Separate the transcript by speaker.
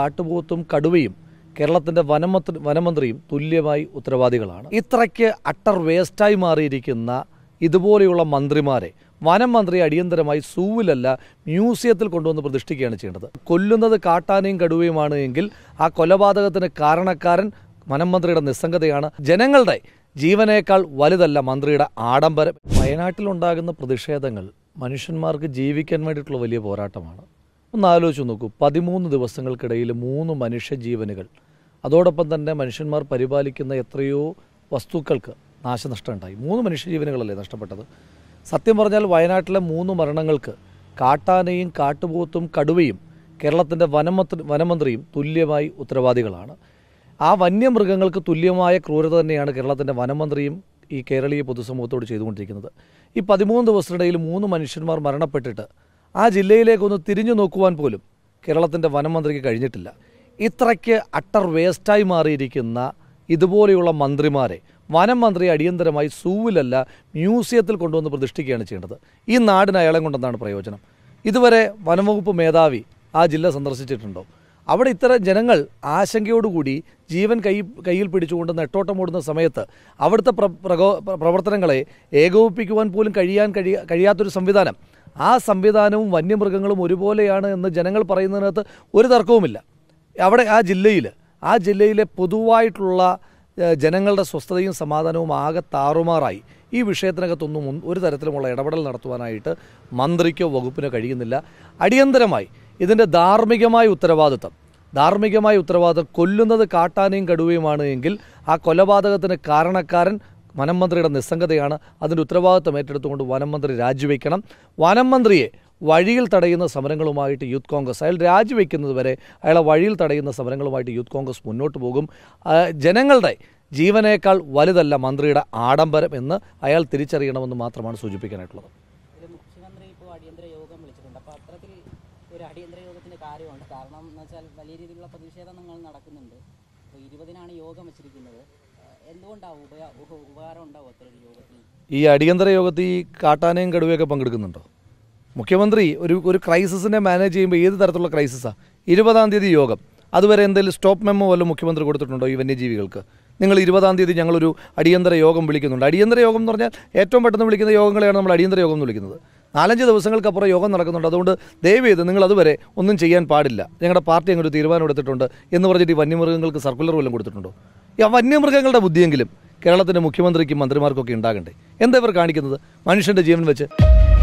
Speaker 1: കാട്ടുപോത്തും കടുവയും കേരളത്തിൻ്റെ വനമന്ത്രി വനമന്ത്രിയും തുല്യമായി ഉത്തരവാദികളാണ് ഇത്രയ്ക്ക് അട്ടർ വേസ്റ്റായി മാറിയിരിക്കുന്ന ഇതുപോലെയുള്ള മന്ത്രിമാരെ വനം മന്ത്രി അടിയന്തരമായി സൂവിലല്ല മ്യൂസിയത്തിൽ കൊണ്ടുവന്ന് പ്രതിഷ്ഠിക്കുകയാണ് ചെയ്യേണ്ടത് കൊല്ലുന്നത് കാട്ടാനയും കടുവയുമാണ് എങ്കിൽ ആ കൊലപാതകത്തിന് കാരണക്കാരൻ വനം മന്ത്രിയുടെ നിസ്സംഗതയാണ് ജനങ്ങളുടെ ജീവനേക്കാൾ വലുതല്ല മന്ത്രിയുടെ ആഡംബരം വയനാട്ടിലുണ്ടാകുന്ന പ്രതിഷേധങ്ങൾ മനുഷ്യന്മാർക്ക് ജീവിക്കാൻ വേണ്ടിയിട്ടുള്ള വലിയ പോരാട്ടമാണ് ഒന്ന് ആലോചിച്ച് നോക്കൂ പതിമൂന്ന് ദിവസങ്ങൾക്കിടയിൽ മൂന്ന് മനുഷ്യജീവനുകൾ അതോടൊപ്പം തന്നെ മനുഷ്യന്മാർ പരിപാലിക്കുന്ന എത്രയോ വസ്തുക്കൾക്ക് നാശനഷ്ടം ഉണ്ടായി മൂന്ന് മനുഷ്യജീവനുകളല്ലേ നഷ്ടപ്പെട്ടത് സത്യം പറഞ്ഞാൽ വയനാട്ടിലെ മൂന്ന് മരണങ്ങൾക്ക് കാട്ടാനയും കാട്ടുപോത്തും കടുവയും കേരളത്തിൻ്റെ വനമന്ത്രി വനമന്ത്രിയും തുല്യമായി ഉത്തരവാദികളാണ് ആ വന്യമൃഗങ്ങൾക്ക് തുല്യമായ ക്രൂരത തന്നെയാണ് കേരളത്തിൻ്റെ വനമന്ത്രിയും ഈ കേരളീയ പൊതുസമൂഹത്തോട് ചെയ്തുകൊണ്ടിരിക്കുന്നത് ഈ പതിമൂന്ന് ദിവസത്തിനിടയിൽ മൂന്ന് മനുഷ്യന്മാർ മരണപ്പെട്ടിട്ട് ആ ജില്ലയിലേക്കൊന്ന് തിരിഞ്ഞു നോക്കുവാൻ പോലും കേരളത്തിൻ്റെ വനമന്ത്രിക്ക് കഴിഞ്ഞിട്ടില്ല ഇത്രയ്ക്ക് അട്ടർ വേസ്റ്റായി മാറിയിരിക്കുന്ന ഇതുപോലെയുള്ള മന്ത്രിമാരെ വനം മന്ത്രി അടിയന്തരമായി സൂവിലല്ല മ്യൂസിയത്തിൽ കൊണ്ടുവന്ന് പ്രതിഷ്ഠിക്കുകയാണ് ചെയ്യേണ്ടത് ഈ നാടിന് അയാളെ കൊണ്ടെന്നാണ് പ്രയോജനം ഇതുവരെ വനംവകുപ്പ് മേധാവി ആ ജില്ല സന്ദർശിച്ചിട്ടുണ്ടോ അവിടെ ഇത്തരം ജനങ്ങൾ ആശങ്കയോടുകൂടി ജീവൻ കൈ കയ്യിൽ പിടിച്ചുകൊണ്ട് നെട്ടോട്ടമോടുന്ന സമയത്ത് അവിടുത്തെ പ്രവർത്തനങ്ങളെ ഏകോപിപ്പിക്കുവാൻ പോലും കഴിയാൻ കഴിയാത്തൊരു സംവിധാനം ആ സംവിധാനവും വന്യമൃഗങ്ങളും ഒരുപോലെയാണ് എന്ന് ജനങ്ങൾ പറയുന്നതിനകത്ത് ഒരു തർക്കവുമില്ല അവിടെ ആ ജില്ലയിൽ ആ ജില്ലയിലെ പൊതുവായിട്ടുള്ള ജനങ്ങളുടെ സ്വസ്ഥതയും സമാധാനവും ആകെ താറുമാറായി ഈ വിഷയത്തിനകത്തൊന്നും ഒരു തരത്തിലുമുള്ള ഇടപെടൽ നടത്തുവാനായിട്ട് മന്ത്രിക്കോ വകുപ്പിനോ കഴിയുന്നില്ല അടിയന്തരമായി ഇതിൻ്റെ ധാർമ്മികമായ ഉത്തരവാദിത്തം ധാർമ്മികമായ ഉത്തരവാദിത്വം കൊല്ലുന്നത് കാട്ടാനയും കടുവയുമാണ് എങ്കിൽ ആ കൊലപാതകത്തിന് കാരണക്കാരൻ വനം മന്ത്രിയുടെ നിസ്സംഗതയാണ് അതിൻ്റെ ഉത്തരവാദിത്വം ഏറ്റെടുത്തുകൊണ്ട് വനം മന്ത്രി രാജിവെക്കണം വനം മന്ത്രിയെ വഴിയിൽ തടയുന്ന സമരങ്ങളുമായിട്ട് യൂത്ത് കോൺഗ്രസ് അയാൾ രാജിവെക്കുന്നത് വരെ അയാളെ വഴിയിൽ തടയുന്ന സമരങ്ങളുമായിട്ട് യൂത്ത് കോൺഗ്രസ് മുന്നോട്ട് പോകും ജനങ്ങളുടെ ജീവനേക്കാൾ വലുതല്ല മന്ത്രിയുടെ ആഡംബരം എന്ന് അയാൾ തിരിച്ചറിയണമെന്ന് മാത്രമാണ് സൂചിപ്പിക്കാനായിട്ടുള്ളത് ഒരു യോഗത്തിന്റെ കാര്യമുണ്ട് കാരണം എന്ന് വെച്ചാൽ വലിയ രീതിയിലുള്ള പ്രതിഷേധങ്ങൾ നടക്കുന്നുണ്ട് ഇരുപതിനാണ് യോഗം വെച്ചിരിക്കുന്നത് ഈ അടിയന്തര യോഗത്തിൽ കാട്ടാനയും കടുവയൊക്കെ പങ്കെടുക്കുന്നുണ്ടോ മുഖ്യമന്ത്രി ഒരു ഒരു ക്രൈസിസിനെ മാനേജ് ചെയ്യുമ്പോൾ ഏത് തരത്തിലുള്ള ക്രൈസിസാണ് ഇരുപതാം തീയതി യോഗം അതുവരെ എന്തെങ്കിലും സ്റ്റോപ്പ് മെമ്മോ വല്ല മുഖ്യമന്ത്രി കൊടുത്തിട്ടുണ്ടോ ഈ വന്യജീവികൾക്ക് നിങ്ങൾ ഇരുപതാം തീയതി ഞങ്ങളൊരു അടിയന്തര യോഗം വിളിക്കുന്നുണ്ട് അടിയന്തര യോഗം എന്ന് പറഞ്ഞാൽ ഏറ്റവും പെട്ടെന്ന് വിളിക്കുന്ന യോഗങ്ങളെയാണ് നമ്മൾ അടിയന്തര യോഗം എന്ന് വിളിക്കുന്നത് നാലഞ്ച് ദിവസങ്ങൾക്കപ്പുറം യോഗം നടക്കുന്നുണ്ട് അതുകൊണ്ട് ദയവ് ചെയ്ത് നിങ്ങൾ അതുവരെ ഒന്നും ചെയ്യാൻ പാടില്ല ഞങ്ങളുടെ പാർട്ടി അങ്ങനെ ഒരു തീരുമാനം എടുത്തിട്ടുണ്ട് എന്ന് പറഞ്ഞിട്ട് ഈ വന്യമൃഗങ്ങൾക്ക് സർക്കുലർ വല്ലതും കൊടുത്തിട്ടുണ്ടോ ഈ വന്യമൃഗങ്ങളുടെ ബുദ്ധിയെങ്കിലും കേരളത്തിൻ്റെ മുഖ്യമന്ത്രിക്കും മന്ത്രിമാർക്കും ഒക്കെ ഉണ്ടാകണ്ടേ എന്താ ഇവർ കാണിക്കുന്നത് മനുഷ്യൻ്റെ ജീവൻ വെച്ച്